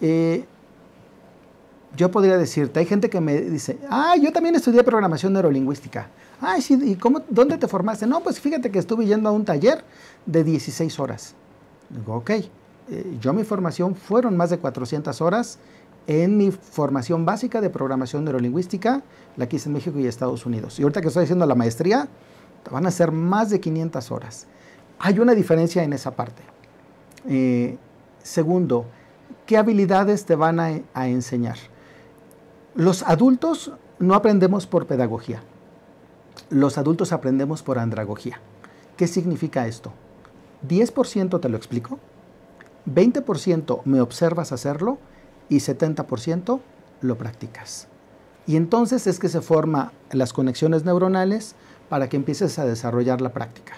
Eh, yo podría decirte, hay gente que me dice, ah, yo también estudié programación neurolingüística. Ay, sí, ¿y cómo, dónde te formaste? No, pues fíjate que estuve yendo a un taller de 16 horas. Digo, ok, eh, yo mi formación fueron más de 400 horas en mi formación básica de programación neurolingüística, la que hice en México y Estados Unidos. Y ahorita que estoy haciendo la maestría, Van a ser más de 500 horas. Hay una diferencia en esa parte. Eh, segundo, ¿qué habilidades te van a, a enseñar? Los adultos no aprendemos por pedagogía. Los adultos aprendemos por andragogía. ¿Qué significa esto? 10% te lo explico, 20% me observas hacerlo y 70% lo practicas. Y entonces es que se forman las conexiones neuronales, para que empieces a desarrollar la práctica.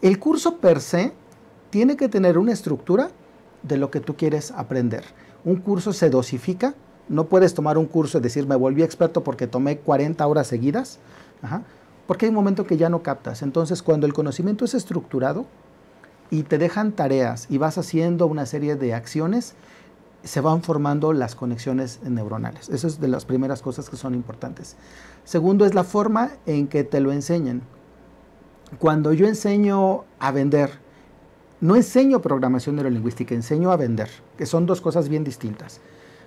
El curso per se tiene que tener una estructura de lo que tú quieres aprender. Un curso se dosifica, no puedes tomar un curso y decir me volví experto porque tomé 40 horas seguidas, porque hay un momento que ya no captas. Entonces, cuando el conocimiento es estructurado y te dejan tareas y vas haciendo una serie de acciones, se van formando las conexiones neuronales. Eso es de las primeras cosas que son importantes. Segundo es la forma en que te lo enseñan. Cuando yo enseño a vender, no enseño programación neurolingüística, enseño a vender, que son dos cosas bien distintas.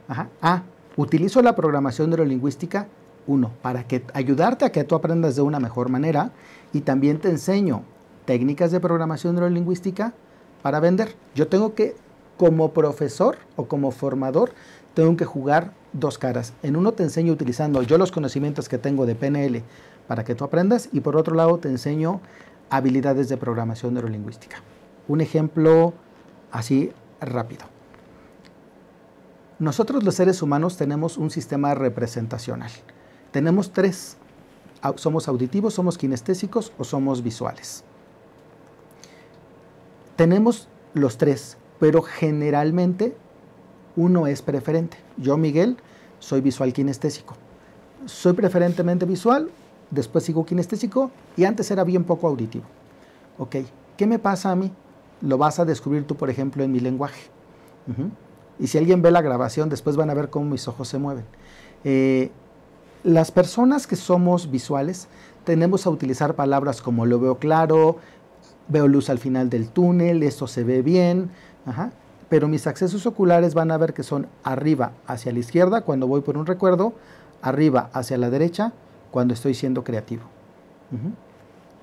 Ajá. Ah, utilizo la programación neurolingüística, uno, para que, ayudarte a que tú aprendas de una mejor manera y también te enseño técnicas de programación neurolingüística para vender. Yo tengo que como profesor o como formador, tengo que jugar dos caras. En uno te enseño utilizando yo los conocimientos que tengo de PNL para que tú aprendas y por otro lado te enseño habilidades de programación neurolingüística. Un ejemplo así rápido. Nosotros los seres humanos tenemos un sistema representacional. Tenemos tres. Somos auditivos, somos kinestésicos o somos visuales. Tenemos los tres, pero generalmente uno es preferente. Yo, Miguel, soy visual kinestésico. Soy preferentemente visual, después sigo kinestésico y antes era bien poco auditivo. Ok, ¿qué me pasa a mí? Lo vas a descubrir tú, por ejemplo, en mi lenguaje. Y si alguien ve la grabación, después van a ver cómo mis ojos se mueven. Eh, las personas que somos visuales tenemos a utilizar palabras como lo veo claro, veo luz al final del túnel, esto se ve bien, pero mis accesos oculares van a ver que son arriba hacia la izquierda cuando voy por un recuerdo, arriba hacia la derecha cuando estoy siendo creativo.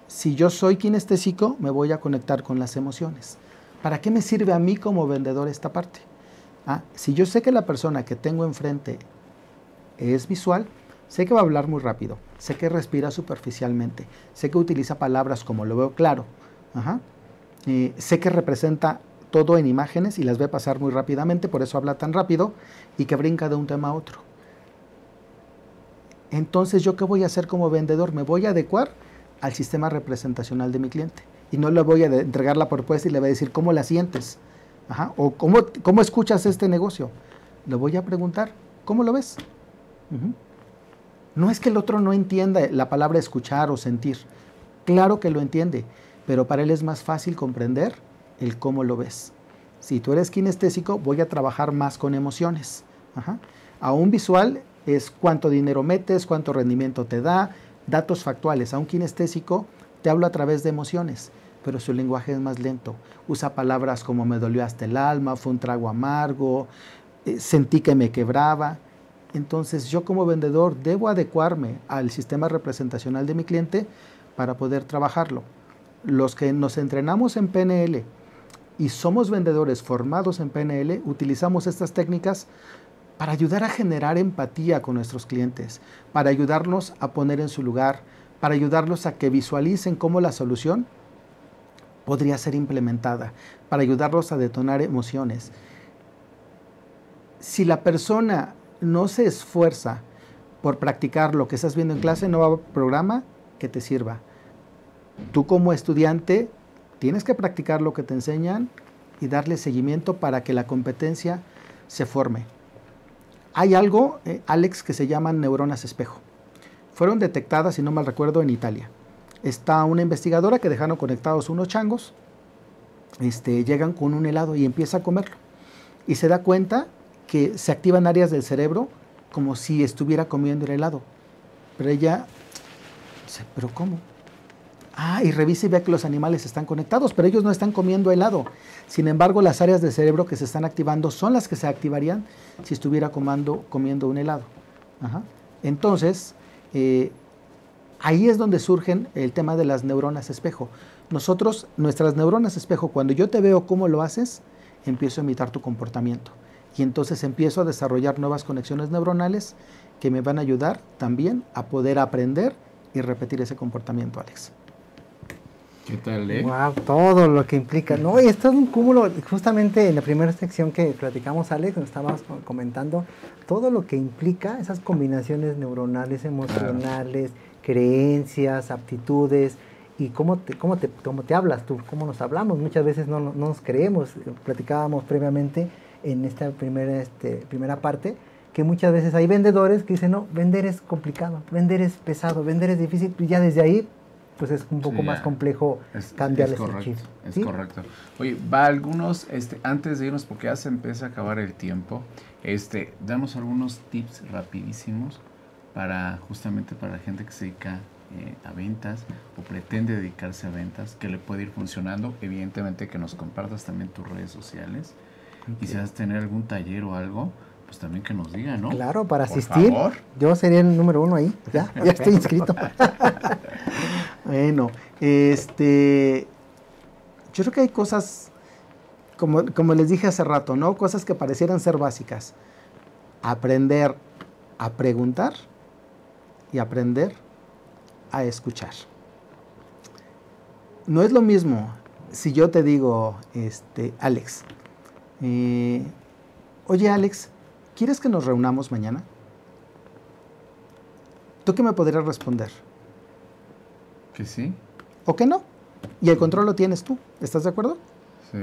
Si yo soy kinestésico, me voy a conectar con las emociones. ¿Para qué me sirve a mí como vendedor esta parte? Ah, si yo sé que la persona que tengo enfrente es visual, sé que va a hablar muy rápido, sé que respira superficialmente, sé que utiliza palabras como lo veo claro, eh, sé que representa todo en imágenes y las ve pasar muy rápidamente, por eso habla tan rápido y que brinca de un tema a otro. Entonces, ¿yo qué voy a hacer como vendedor? Me voy a adecuar al sistema representacional de mi cliente y no le voy a entregar la propuesta y le voy a decir cómo la sientes o ¿Cómo, escuchas este negocio. Le voy a preguntar, ¿cómo lo ves? No es que el otro no entienda la palabra escuchar o sentir, claro que lo entiende pero para él es más fácil comprender el cómo lo ves. Si tú eres kinestésico, voy a trabajar más con emociones. A un visual es cuánto dinero metes, cuánto rendimiento te da, datos factuales. A un kinestésico te hablo a través de emociones, pero su lenguaje es más lento. Usa palabras como me dolió hasta el alma, fue un trago amargo, eh, sentí que me quebraba. Entonces yo como vendedor debo adecuarme al sistema representacional de mi cliente para poder trabajarlo los que nos entrenamos en PNL y somos vendedores formados en PNL, utilizamos estas técnicas para ayudar a generar empatía con nuestros clientes, para ayudarnos a poner en su lugar, para ayudarlos a que visualicen cómo la solución podría ser implementada, para ayudarlos a detonar emociones. Si la persona no se esfuerza por practicar lo que estás viendo en clase, no va a programa que te sirva tú como estudiante tienes que practicar lo que te enseñan y darle seguimiento para que la competencia se forme. Hay algo, eh, Alex, que se llaman neuronas espejo. Fueron detectadas, si no mal recuerdo, en Italia. Está una investigadora que dejaron conectados unos changos, este, llegan con un helado y empieza a comerlo. Y se da cuenta que se activan áreas del cerebro como si estuviera comiendo el helado. Pero ella dice, pero ¿cómo? Ah, y revisa y ve que los animales están conectados, pero ellos no están comiendo helado. Sin embargo, las áreas del cerebro que se están activando son las que se activarían si estuviera comiendo un helado. Entonces, eh, ahí es donde surgen el tema de las neuronas espejo. Nosotros, nuestras neuronas espejo, cuando yo te veo cómo lo haces, empiezo a imitar tu comportamiento. Y entonces empiezo a desarrollar nuevas conexiones neuronales que me van a ayudar también a poder aprender y repetir ese comportamiento, Alex. ¿Qué tal, Wow, eh? todo lo que implica. No, y esto es un cúmulo, justamente en la primera sección que platicamos, Alex, nos estabas comentando todo lo que implica esas combinaciones neuronales, emocionales, creencias, aptitudes, y cómo te, cómo te, te hablas tú, cómo nos hablamos. Muchas veces no, nos creemos. Platicábamos previamente en esta primera, este, primera parte que muchas veces hay vendedores que dicen, no, vender es complicado, vender es pesado, vender es difícil, y ya desde ahí pues es un poco más complejo es, cambiarles es este correcto, Es correcto. Oye, va algunos, este, antes de irnos, porque ya se empieza a acabar el tiempo, este, damos algunos tips rapidísimos para justamente para la gente que se dedica eh, a ventas o pretende dedicarse a ventas, que le puede ir funcionando, evidentemente que nos compartas también tus redes sociales, vas a tener algún taller o algo, pues también que nos diga, ¿no? Claro, para Por asistir. Favor. Yo sería el número uno ahí, ya, ya estoy inscrito. Bueno, este, yo creo que hay cosas, como, les dije hace rato, ¿no? Cosas que parecieran ser básicas. Aprender a preguntar y aprender a escuchar. No es lo mismo si yo te digo, este, Alex, eh, oye Alex, ¿quieres que nos reunamos mañana? ¿Tú qué me podrías responder? sí. O que no. Y el control lo tienes tú. ¿Estás de acuerdo? Sí.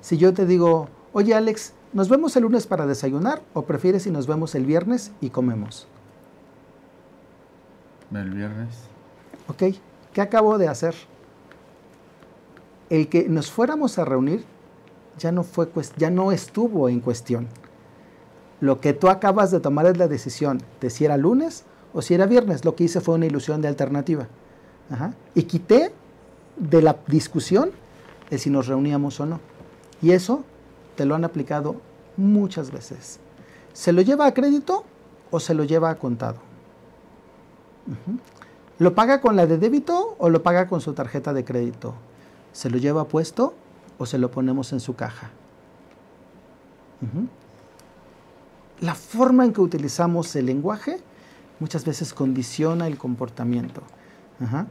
Si yo te digo, oye Alex, ¿nos vemos el lunes para desayunar o prefieres si nos vemos el viernes y comemos? El viernes. Ok, ¿qué acabo de hacer? El que nos fuéramos a reunir ya no, fue, ya no estuvo en cuestión. Lo que tú acabas de tomar es la decisión de si era lunes o si era viernes. Lo que hice fue una ilusión de alternativa. Y quité de la discusión de si nos reuníamos o no. Y eso te lo han aplicado muchas veces. ¿Se lo lleva a crédito o se lo lleva a contado? ¿Lo paga con la de débito o lo paga con su tarjeta de crédito? ¿Se lo lleva puesto o se lo ponemos en su caja? La forma en que utilizamos el lenguaje muchas veces condiciona el comportamiento. Ajá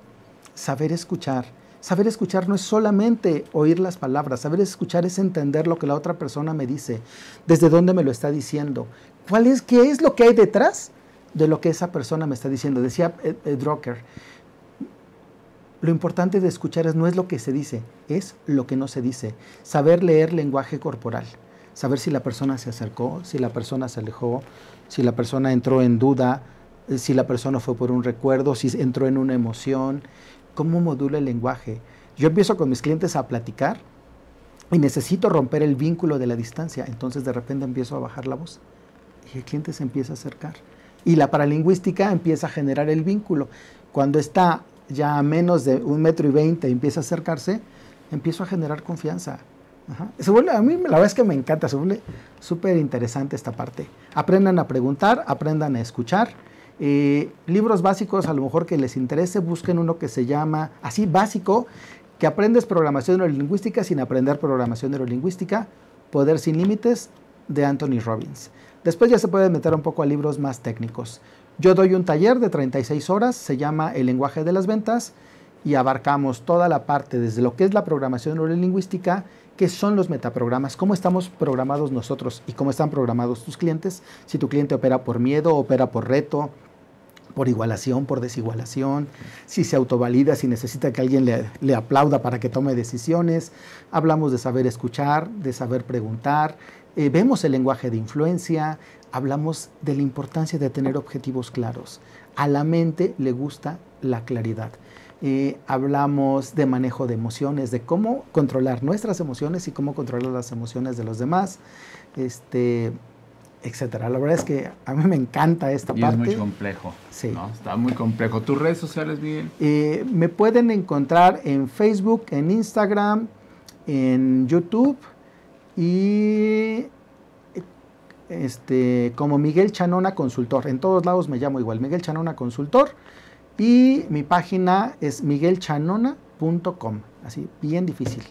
saber escuchar. Saber escuchar no es solamente oír las palabras, saber escuchar es entender lo que la otra persona me dice, desde dónde me lo está diciendo, cuál es, qué es lo que hay detrás de lo que esa persona me está diciendo. Decía eh, eh, Drucker, lo importante de escuchar es, no es lo que se dice, es lo que no se dice. Saber leer lenguaje corporal, saber si la persona se acercó, si la persona se alejó, si la persona entró en duda, eh, si la persona fue por un recuerdo, si entró en una emoción, cómo modula el lenguaje. Yo empiezo con mis clientes a platicar y necesito romper el vínculo de la distancia, entonces de repente empiezo a bajar la voz y el cliente se empieza a acercar. Y la paralingüística empieza a generar el vínculo. Cuando está ya a menos de un metro y veinte y empieza a acercarse, empiezo a generar confianza. Se vuelve, a mí la verdad es que me encanta, se vuelve súper interesante esta parte. Aprendan a preguntar, aprendan a escuchar eh, libros básicos, a lo mejor que les interese, busquen uno que se llama, así básico, que aprendes programación neurolingüística sin aprender programación neurolingüística, Poder sin Límites, de Anthony Robbins. Después ya se puede meter un poco a libros más técnicos. Yo doy un taller de 36 horas, se llama El lenguaje de las ventas, y abarcamos toda la parte desde lo que es la programación neurolingüística, qué son los metaprogramas, cómo estamos programados nosotros y cómo están programados tus clientes, si tu cliente opera por miedo, opera por reto, por igualación, por desigualación, si se autovalida, si necesita que alguien le, aplauda para que tome decisiones. Hablamos de saber escuchar, de saber preguntar, eh, vemos el lenguaje de influencia, hablamos de la importancia de tener objetivos claros. A la mente le gusta la claridad. Eh, hablamos de manejo de emociones, de cómo controlar nuestras emociones y cómo controlar las emociones de los demás. Este, etcétera. La verdad es que a mí me encanta esta y Es muy complejo. Sí. Está muy complejo. ¿Tus redes sociales, Miguel? Eh, me pueden encontrar en Facebook, en Instagram, en YouTube y este, como Miguel Chanona Consultor. En todos lados me llamo igual, Miguel Chanona Consultor. Y mi página es miguelchanona.com. Así, bien difícil.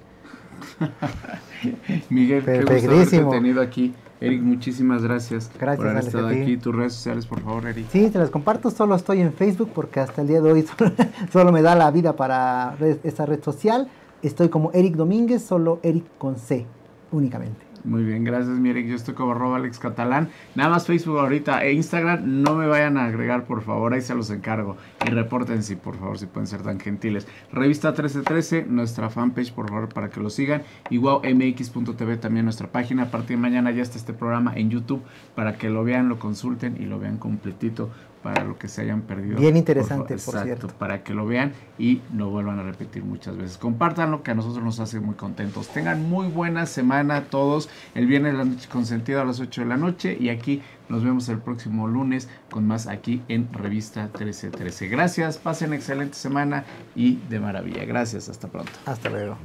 Miguel, qué gusto haberte tenido aquí. Eric, muchísimas gracias, gracias por haber aquí. Tus redes sociales, por favor, Eric. Sí, te las comparto. Solo estoy en Facebook porque hasta el día de hoy solo, me da la vida para esa red social. Estoy como Eric Domínguez, solo Eric con C únicamente. Muy bien, gracias, Mirek. Yo estoy como arroba Alex Catalán. Nada más Facebook ahorita e Instagram. No me vayan a agregar, por favor. Ahí se los encargo. Y repórtense, por favor, si pueden ser tan gentiles. Revista 1313, nuestra fanpage, por favor, para que lo sigan. Y wowmx.tv también nuestra página. A partir de mañana ya está este programa en YouTube para que lo vean, lo consulten y lo vean completito para lo que se hayan perdido. Bien interesante, por, Para que lo vean y no vuelvan a repetir muchas veces. Compártanlo, que a nosotros nos hace muy contentos. Tengan muy buena semana todos. El viernes la noche consentida a las 8 de la noche y aquí nos vemos el próximo lunes con más aquí en Revista 1313. Gracias, pasen excelente semana y de maravilla. Gracias, hasta pronto. Hasta luego.